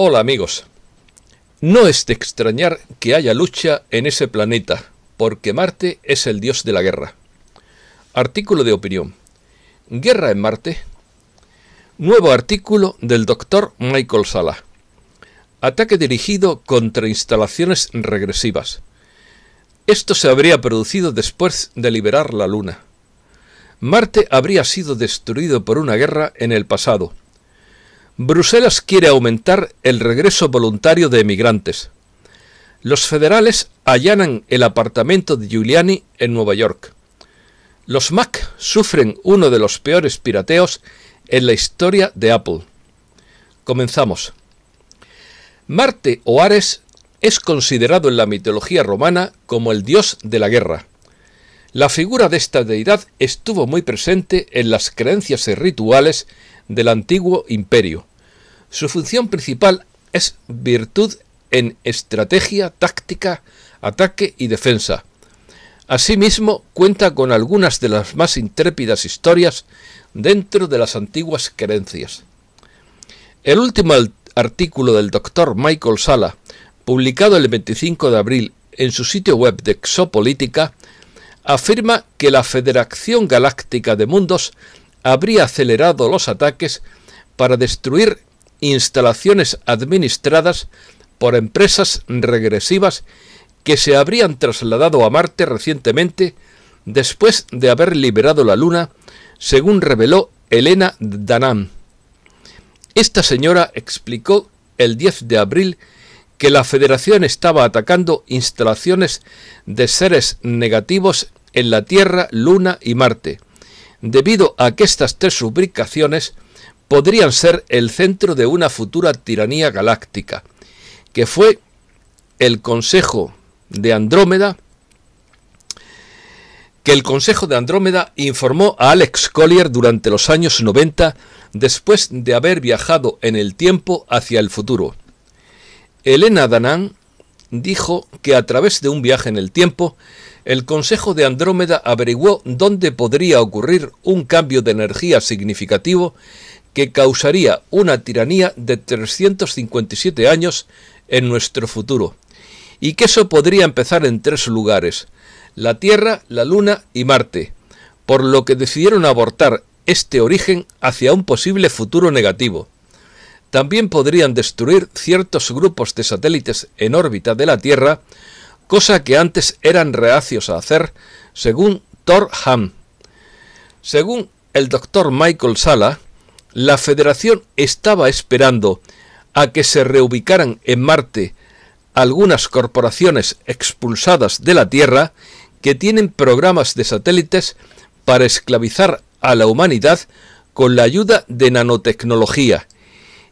Hola amigos. No es de extrañar que haya lucha en ese planeta, porque Marte es el dios de la guerra. Artículo de opinión. Guerra en Marte. Nuevo artículo del doctor Michael Sala. Ataque dirigido contra instalaciones regresivas. Esto se habría producido después de liberar la Luna. Marte habría sido destruido por una guerra en el pasado Bruselas quiere aumentar el regreso voluntario de emigrantes. Los federales allanan el apartamento de Giuliani en Nueva York. Los Mac sufren uno de los peores pirateos en la historia de Apple. Comenzamos. Marte o Ares es considerado en la mitología romana como el dios de la guerra. La figura de esta deidad estuvo muy presente en las creencias y rituales del antiguo imperio. Su función principal es virtud en estrategia, táctica, ataque y defensa. Asimismo, cuenta con algunas de las más intrépidas historias dentro de las antiguas creencias. El último artículo del doctor Michael Sala, publicado el 25 de abril en su sitio web de Xopolítica, afirma que la Federación Galáctica de Mundos habría acelerado los ataques para destruir instalaciones administradas por empresas regresivas que se habrían trasladado a Marte recientemente después de haber liberado la Luna, según reveló Elena Danan. Esta señora explicó el 10 de abril que la Federación estaba atacando instalaciones de seres negativos en la Tierra, Luna y Marte, debido a que estas tres ubicaciones podrían ser el centro de una futura tiranía galáctica, que fue el Consejo de Andrómeda, que el Consejo de Andrómeda informó a Alex Collier durante los años 90 después de haber viajado en el tiempo hacia el futuro. Elena Danan dijo que a través de un viaje en el tiempo, el Consejo de Andrómeda averiguó dónde podría ocurrir un cambio de energía significativo que causaría una tiranía de 357 años en nuestro futuro, y que eso podría empezar en tres lugares, la Tierra, la Luna y Marte, por lo que decidieron abortar este origen hacia un posible futuro negativo. También podrían destruir ciertos grupos de satélites en órbita de la Tierra, cosa que antes eran reacios a hacer, según Thor Ham. Según el doctor Michael Sala, la Federación estaba esperando a que se reubicaran en Marte algunas corporaciones expulsadas de la Tierra que tienen programas de satélites para esclavizar a la humanidad con la ayuda de nanotecnología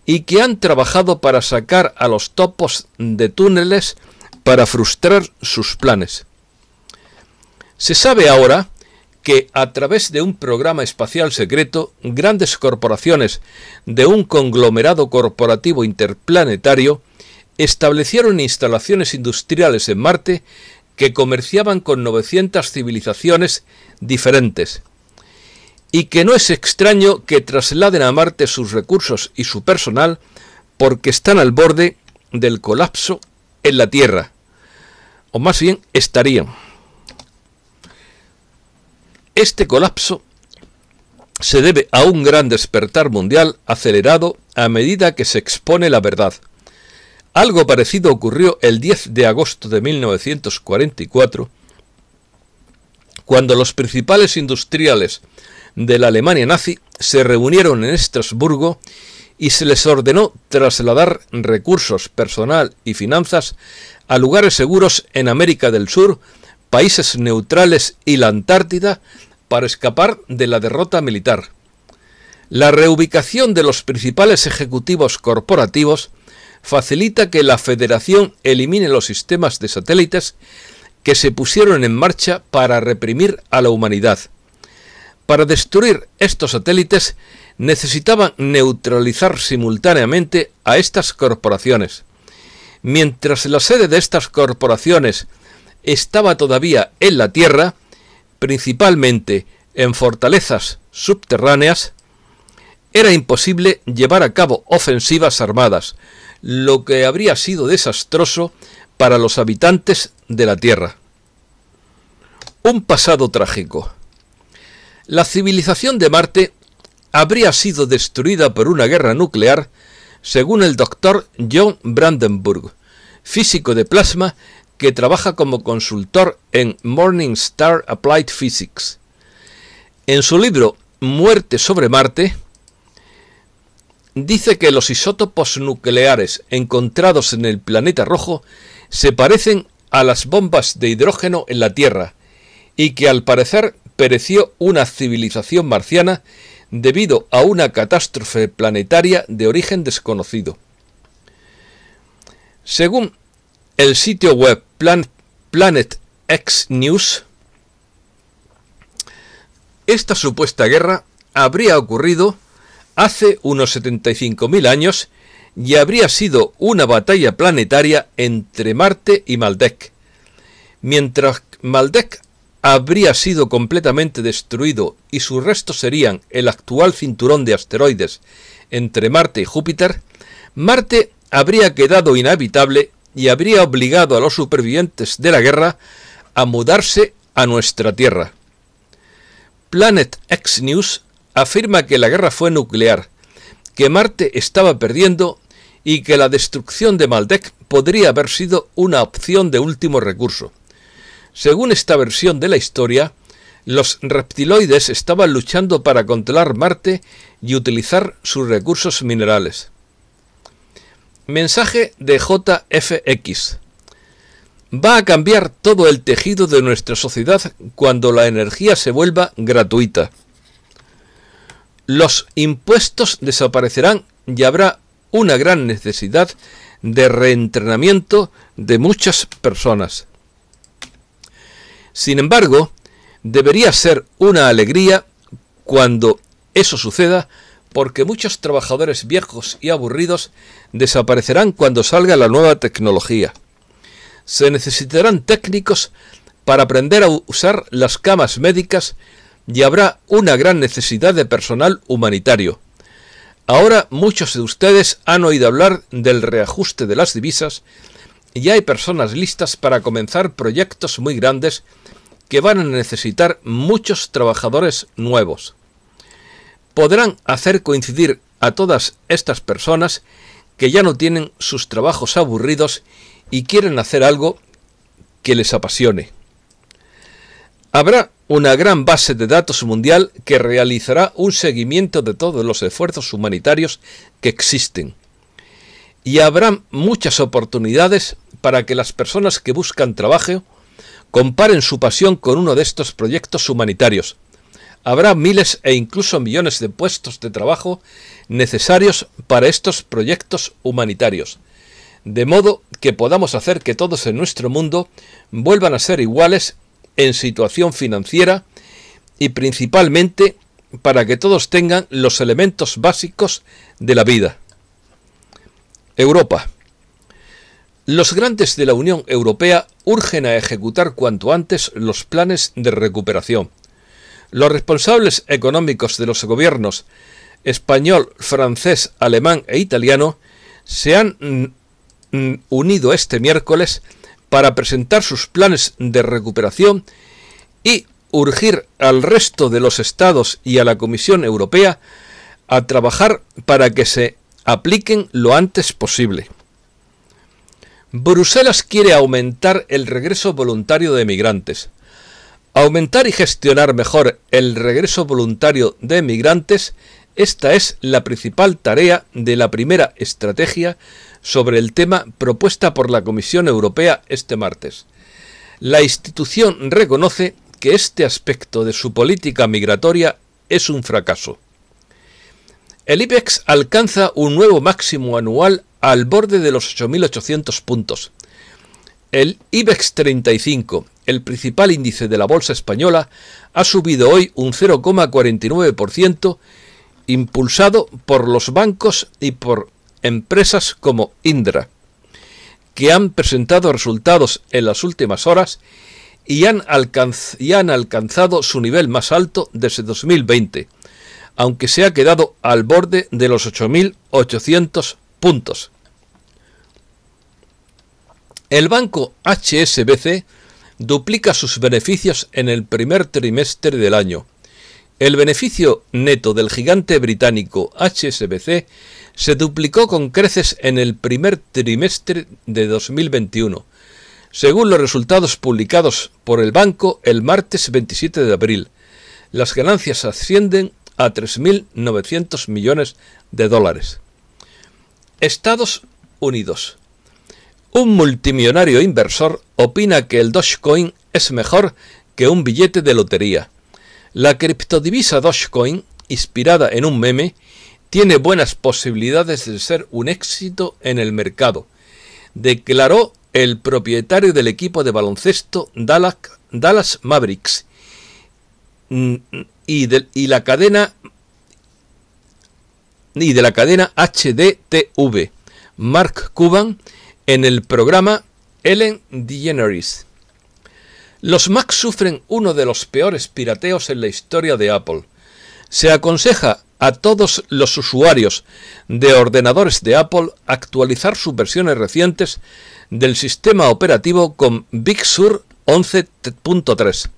y que han trabajado para sacar a los topos de túneles para frustrar sus planes. Se sabe ahora que a través de un programa espacial secreto, grandes corporaciones de un conglomerado corporativo interplanetario establecieron instalaciones industriales en Marte que comerciaban con 900 civilizaciones diferentes. Y que no es extraño que trasladen a Marte sus recursos y su personal porque están al borde del colapso en la Tierra. O más bien estarían. Este colapso se debe a un gran despertar mundial acelerado a medida que se expone la verdad. Algo parecido ocurrió el 10 de agosto de 1944, cuando los principales industriales de la Alemania nazi se reunieron en Estrasburgo y se les ordenó trasladar recursos, personal y finanzas a lugares seguros en América del Sur países neutrales y la Antártida para escapar de la derrota militar. La reubicación de los principales ejecutivos corporativos facilita que la Federación elimine los sistemas de satélites que se pusieron en marcha para reprimir a la humanidad. Para destruir estos satélites necesitaban neutralizar simultáneamente a estas corporaciones. Mientras la sede de estas corporaciones estaba todavía en la tierra, principalmente en fortalezas subterráneas, era imposible llevar a cabo ofensivas armadas, lo que habría sido desastroso para los habitantes de la Tierra. Un pasado trágico. La civilización de Marte habría sido destruida por una guerra nuclear, según el doctor John Brandenburg, físico de plasma que trabaja como consultor en Morningstar Applied Physics. En su libro Muerte sobre Marte, dice que los isótopos nucleares encontrados en el planeta rojo se parecen a las bombas de hidrógeno en la Tierra y que al parecer pereció una civilización marciana debido a una catástrofe planetaria de origen desconocido. Según el sitio web Plan Planet X News, esta supuesta guerra habría ocurrido hace unos 75.000 años y habría sido una batalla planetaria entre Marte y Maldek. Mientras Maldek habría sido completamente destruido y sus restos serían el actual cinturón de asteroides entre Marte y Júpiter, Marte habría quedado inhabitable y habría obligado a los supervivientes de la guerra a mudarse a nuestra Tierra. Planet X News afirma que la guerra fue nuclear, que Marte estaba perdiendo y que la destrucción de Maldek podría haber sido una opción de último recurso. Según esta versión de la historia, los reptiloides estaban luchando para controlar Marte y utilizar sus recursos minerales. Mensaje de JFX. Va a cambiar todo el tejido de nuestra sociedad cuando la energía se vuelva gratuita. Los impuestos desaparecerán y habrá una gran necesidad de reentrenamiento de muchas personas. Sin embargo, debería ser una alegría cuando eso suceda porque muchos trabajadores viejos y aburridos desaparecerán cuando salga la nueva tecnología. Se necesitarán técnicos para aprender a usar las camas médicas y habrá una gran necesidad de personal humanitario. Ahora muchos de ustedes han oído hablar del reajuste de las divisas y hay personas listas para comenzar proyectos muy grandes que van a necesitar muchos trabajadores nuevos podrán hacer coincidir a todas estas personas que ya no tienen sus trabajos aburridos y quieren hacer algo que les apasione. Habrá una gran base de datos mundial que realizará un seguimiento de todos los esfuerzos humanitarios que existen. Y habrá muchas oportunidades para que las personas que buscan trabajo comparen su pasión con uno de estos proyectos humanitarios, Habrá miles e incluso millones de puestos de trabajo necesarios para estos proyectos humanitarios, de modo que podamos hacer que todos en nuestro mundo vuelvan a ser iguales en situación financiera y principalmente para que todos tengan los elementos básicos de la vida. Europa. Los grandes de la Unión Europea urgen a ejecutar cuanto antes los planes de recuperación. Los responsables económicos de los gobiernos español, francés, alemán e italiano se han unido este miércoles para presentar sus planes de recuperación y urgir al resto de los estados y a la Comisión Europea a trabajar para que se apliquen lo antes posible. Bruselas quiere aumentar el regreso voluntario de migrantes, Aumentar y gestionar mejor el regreso voluntario de migrantes, esta es la principal tarea de la primera estrategia sobre el tema propuesta por la Comisión Europea este martes. La institución reconoce que este aspecto de su política migratoria es un fracaso. El IBEX alcanza un nuevo máximo anual al borde de los 8.800 puntos, el IBEX 35, el principal índice de la bolsa española, ha subido hoy un 0,49%, impulsado por los bancos y por empresas como Indra, que han presentado resultados en las últimas horas y han, alcanzado su nivel más alto desde 2020, aunque se ha quedado al borde de los 8.800 puntos. El banco HSBC duplica sus beneficios en el primer trimestre del año. El beneficio neto del gigante británico HSBC se duplicó con creces en el primer trimestre de 2021, según los resultados publicados por el banco el martes 27 de abril. Las ganancias ascienden a 3.900 millones de dólares. Estados Unidos. Un multimillonario inversor opina que el Dogecoin es mejor que un billete de lotería. La criptodivisa Dogecoin, inspirada en un meme, tiene buenas posibilidades de ser un éxito en el mercado, declaró el propietario del equipo de baloncesto Dallas, Mavericks mm, y de, la cadena y de la cadena HDTV, Mark Cuban, en el programa Ellen DeGeneres. Los Mac sufren uno de los peores pirateos en la historia de Apple. Se aconseja a todos los usuarios de ordenadores de Apple actualizar sus versiones recientes del sistema operativo con Big Sur 11.3.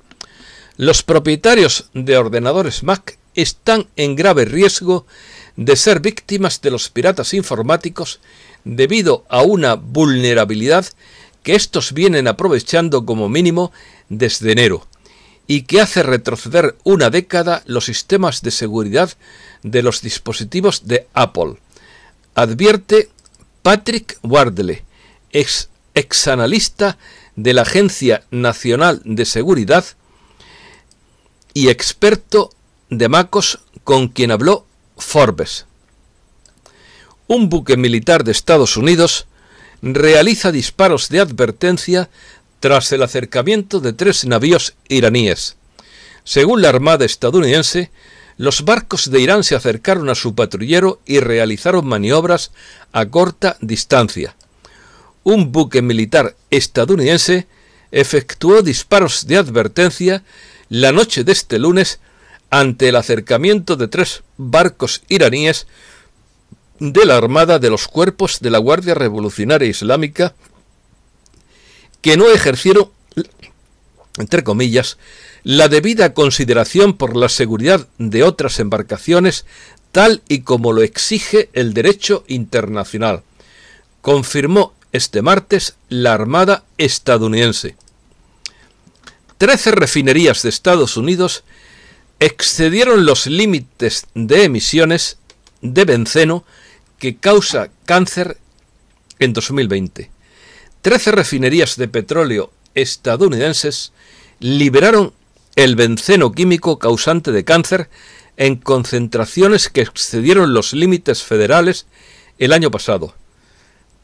Los propietarios de ordenadores Mac están en grave riesgo de ser víctimas de los piratas informáticos debido a una vulnerabilidad que estos vienen aprovechando como mínimo desde enero y que hace retroceder una década los sistemas de seguridad de los dispositivos de Apple. Advierte Patrick Wardle, ex, ex analista de la Agencia Nacional de Seguridad y experto de MacOS con quien habló Forbes un buque militar de Estados Unidos realiza disparos de advertencia tras el acercamiento de tres navíos iraníes. Según la Armada estadounidense, los barcos de Irán se acercaron a su patrullero y realizaron maniobras a corta distancia. Un buque militar estadounidense efectuó disparos de advertencia la noche de este lunes ante el acercamiento de tres barcos iraníes de la Armada de los Cuerpos de la Guardia Revolucionaria Islámica que no ejercieron, entre comillas, la debida consideración por la seguridad de otras embarcaciones tal y como lo exige el derecho internacional, confirmó este martes la Armada estadounidense. Trece refinerías de Estados Unidos excedieron los límites de emisiones de benceno que causa cáncer en 2020. Trece refinerías de petróleo estadounidenses liberaron el benceno químico causante de cáncer en concentraciones que excedieron los límites federales el año pasado.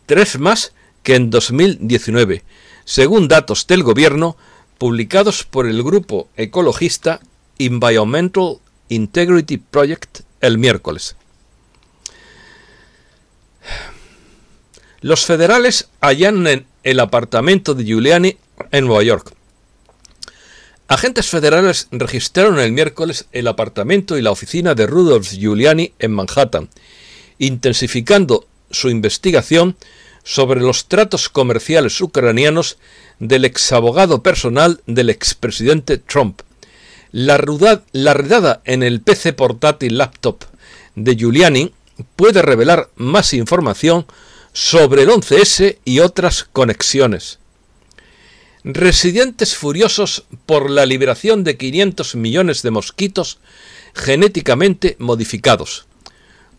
Tres más que en 2019, según datos del gobierno publicados por el grupo ecologista Environmental Integrity Project el miércoles. Los federales en el apartamento de Giuliani en Nueva York. Agentes federales registraron el miércoles el apartamento y la oficina de Rudolf Giuliani en Manhattan, intensificando su investigación sobre los tratos comerciales ucranianos del exabogado personal del expresidente Trump. La, la redada en el PC portátil laptop de Giuliani puede revelar más información sobre el 11S y otras conexiones. Residentes furiosos por la liberación de 500 millones de mosquitos genéticamente modificados.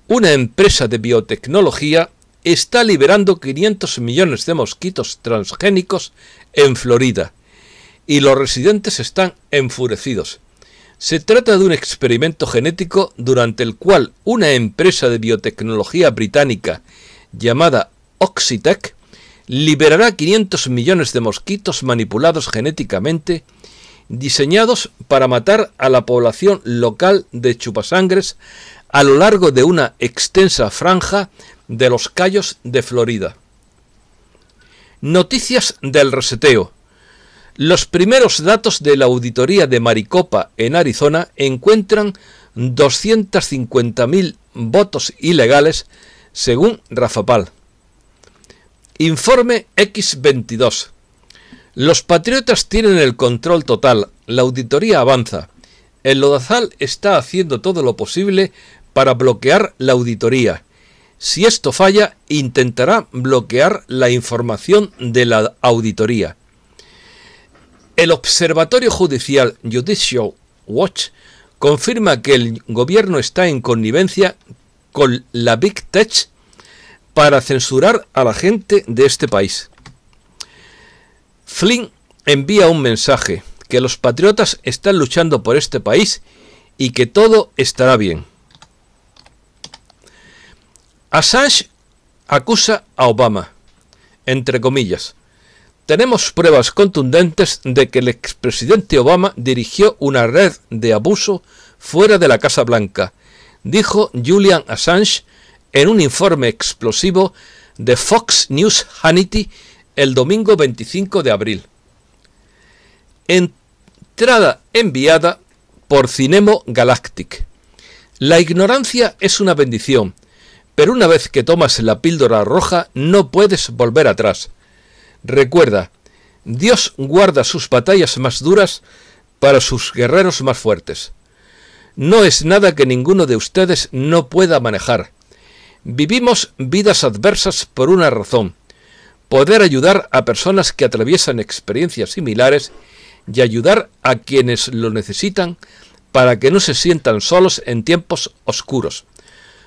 Una empresa de biotecnología está liberando 500 millones de mosquitos transgénicos en Florida y los residentes están enfurecidos. Se trata de un experimento genético durante el cual una empresa de biotecnología británica llamada Oxitec liberará 500 millones de mosquitos manipulados genéticamente diseñados para matar a la población local de chupasangres a lo largo de una extensa franja de los Cayos de Florida. Noticias del reseteo. Los primeros datos de la auditoría de Maricopa en Arizona encuentran 250.000 votos ilegales según Rafapal. Informe X22. Los patriotas tienen el control total, la auditoría avanza. El lodazal está haciendo todo lo posible para bloquear la auditoría. Si esto falla, intentará bloquear la información de la auditoría. El Observatorio Judicial Judicial Watch confirma que el gobierno está en connivencia con la Big Tech para censurar a la gente de este país. Flynn envía un mensaje, que los patriotas están luchando por este país y que todo estará bien. Assange acusa a Obama, entre comillas. Tenemos pruebas contundentes de que el expresidente Obama dirigió una red de abuso fuera de la Casa Blanca dijo Julian Assange en un informe explosivo de Fox News Hannity el domingo 25 de abril. Entrada enviada por Cinemo Galactic. La ignorancia es una bendición, pero una vez que tomas la píldora roja no puedes volver atrás. Recuerda, Dios guarda sus batallas más duras para sus guerreros más fuertes no es nada que ninguno de ustedes no pueda manejar. Vivimos vidas adversas por una razón, poder ayudar a personas que atraviesan experiencias similares y ayudar a quienes lo necesitan para que no se sientan solos en tiempos oscuros.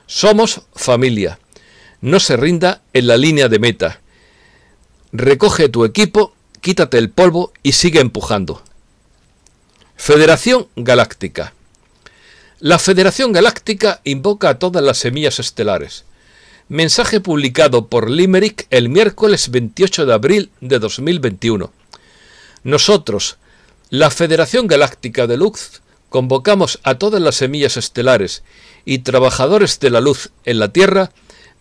Somos familia. No se rinda en la línea de meta. Recoge tu equipo, quítate el polvo y sigue empujando. Federación Galáctica. La Federación Galáctica invoca a todas las semillas estelares. Mensaje publicado por Limerick el miércoles 28 de abril de 2021. Nosotros, la Federación Galáctica de Luz, convocamos a todas las semillas estelares y trabajadores de la luz en la Tierra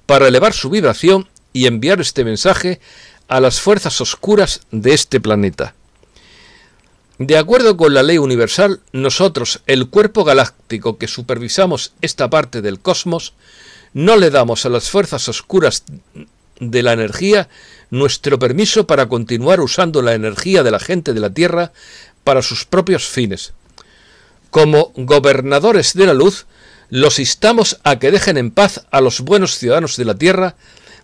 para elevar su vibración y enviar este mensaje a las fuerzas oscuras de este planeta. De acuerdo con la ley universal, nosotros, el cuerpo galáctico que supervisamos esta parte del cosmos, no le damos a las fuerzas oscuras de la energía nuestro permiso para continuar usando la energía de la gente de la Tierra para sus propios fines. Como gobernadores de la luz, los instamos a que dejen en paz a los buenos ciudadanos de la Tierra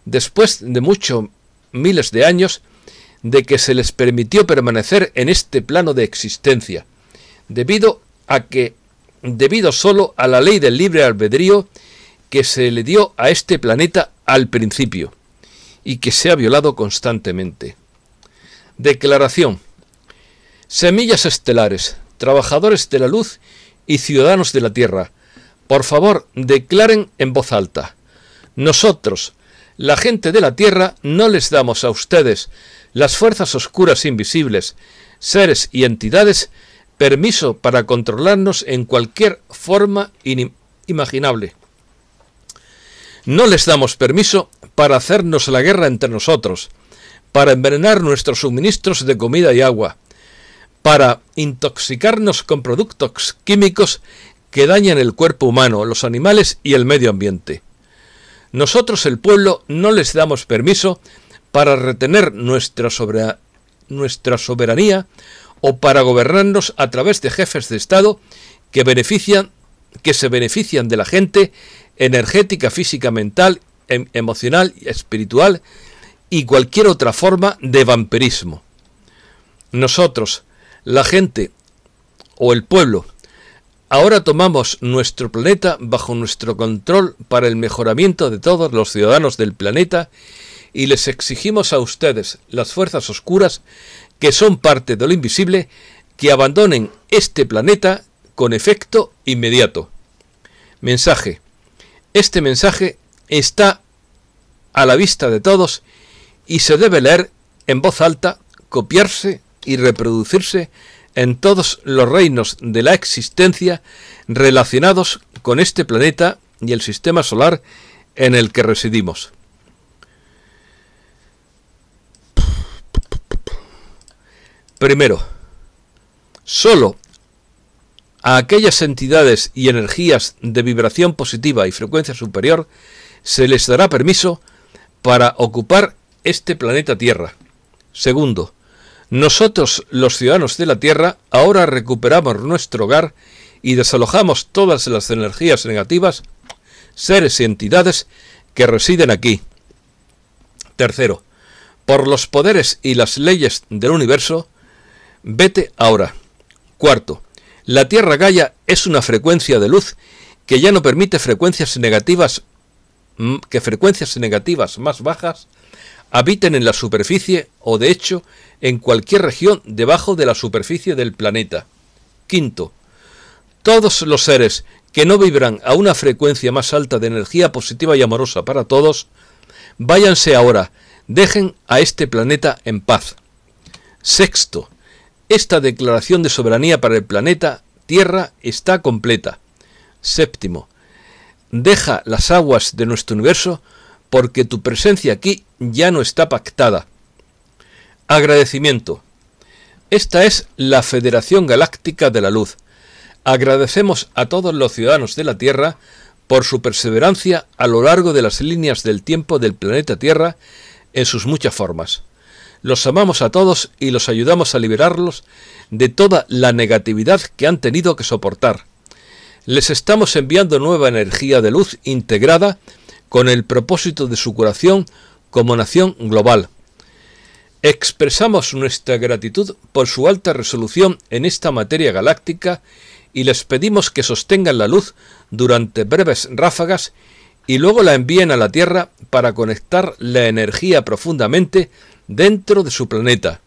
después de muchos miles de años de que se les permitió permanecer en este plano de existencia, debido a que, debido solo a la ley del libre albedrío que se le dio a este planeta al principio, y que se ha violado constantemente. Declaración. Semillas estelares, trabajadores de la luz y ciudadanos de la Tierra, por favor, declaren en voz alta. Nosotros, la gente de la Tierra, no les damos a ustedes las fuerzas oscuras e invisibles, seres y entidades, permiso para controlarnos en cualquier forma imaginable. No les damos permiso para hacernos la guerra entre nosotros, para envenenar nuestros suministros de comida y agua, para intoxicarnos con productos químicos que dañan el cuerpo humano, los animales y el medio ambiente. Nosotros, el pueblo, no les damos permiso para retener nuestra, soberanía o para gobernarnos a través de jefes de Estado que, benefician, que se benefician de la gente energética, física, mental, em, emocional emocional, espiritual y cualquier otra forma de vampirismo. Nosotros, la gente o el pueblo, ahora tomamos nuestro planeta bajo nuestro control para el mejoramiento de todos los ciudadanos del planeta y les exigimos a ustedes, las fuerzas oscuras, que son parte de lo invisible, que abandonen este planeta con efecto inmediato. Mensaje. Este mensaje está a la vista de todos y se debe leer en voz alta, copiarse y reproducirse en todos los reinos de la existencia relacionados con este planeta y el sistema solar en el que residimos. Primero, solo a aquellas entidades y energías de vibración positiva y frecuencia superior se les dará permiso para ocupar este planeta Tierra. Segundo, nosotros los ciudadanos de la Tierra ahora recuperamos nuestro hogar y desalojamos todas las energías negativas, seres y entidades que residen aquí. Tercero, por los poderes y las leyes del universo, Vete ahora. Cuarto, la Tierra Gaia es una frecuencia de luz que ya no permite frecuencias negativas que frecuencias negativas más bajas habiten en la superficie o de hecho en cualquier región debajo de la superficie del planeta. Quinto, todos los seres que no vibran a una frecuencia más alta de energía positiva y amorosa para todos, váyanse ahora, dejen a este planeta en paz. Sexto, esta declaración de soberanía para el planeta Tierra está completa. Séptimo, deja las aguas de nuestro universo porque tu presencia aquí ya no está pactada. Agradecimiento. Esta es la Federación Galáctica de la Luz. Agradecemos a todos los ciudadanos de la Tierra por su perseverancia a lo largo de las líneas del tiempo del planeta Tierra en sus muchas formas. Los amamos a todos y los ayudamos a liberarlos de toda la negatividad que han tenido que soportar. Les estamos enviando nueva energía de luz integrada con el propósito de su curación como nación global. Expresamos nuestra gratitud por su alta resolución en esta materia galáctica y les pedimos que sostengan la luz durante breves ráfagas y luego la envíen a la Tierra para conectar la energía profundamente dentro de su planeta.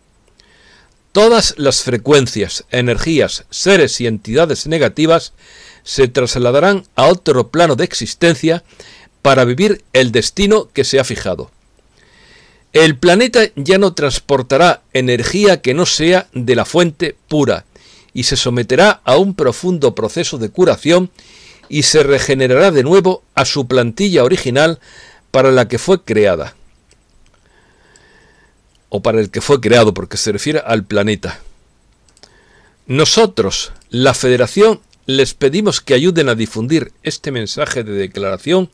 Todas las frecuencias, energías, seres y entidades negativas se trasladarán a otro plano de existencia para vivir el destino que se ha fijado. El planeta ya no transportará energía que no sea de la fuente pura y se someterá a un profundo proceso de curación y se regenerará de nuevo a su plantilla original para la que fue creada o para el que fue creado, porque se refiere al planeta. Nosotros, la Federación, les pedimos que ayuden a difundir este mensaje de declaración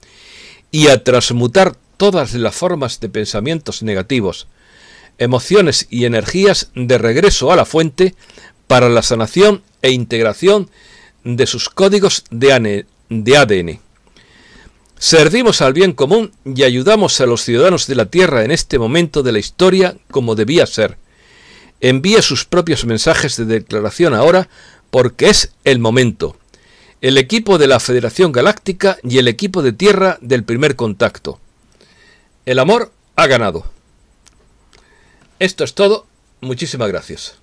y a transmutar todas las formas de pensamientos negativos, emociones y energías de regreso a la fuente para la sanación e integración de sus códigos de ADN. Servimos al bien común y ayudamos a los ciudadanos de la tierra en este momento de la historia como debía ser. Envíe sus propios mensajes de declaración ahora porque es el momento. El equipo de la Federación Galáctica y el equipo de tierra del primer contacto. El amor ha ganado. Esto es todo. Muchísimas gracias.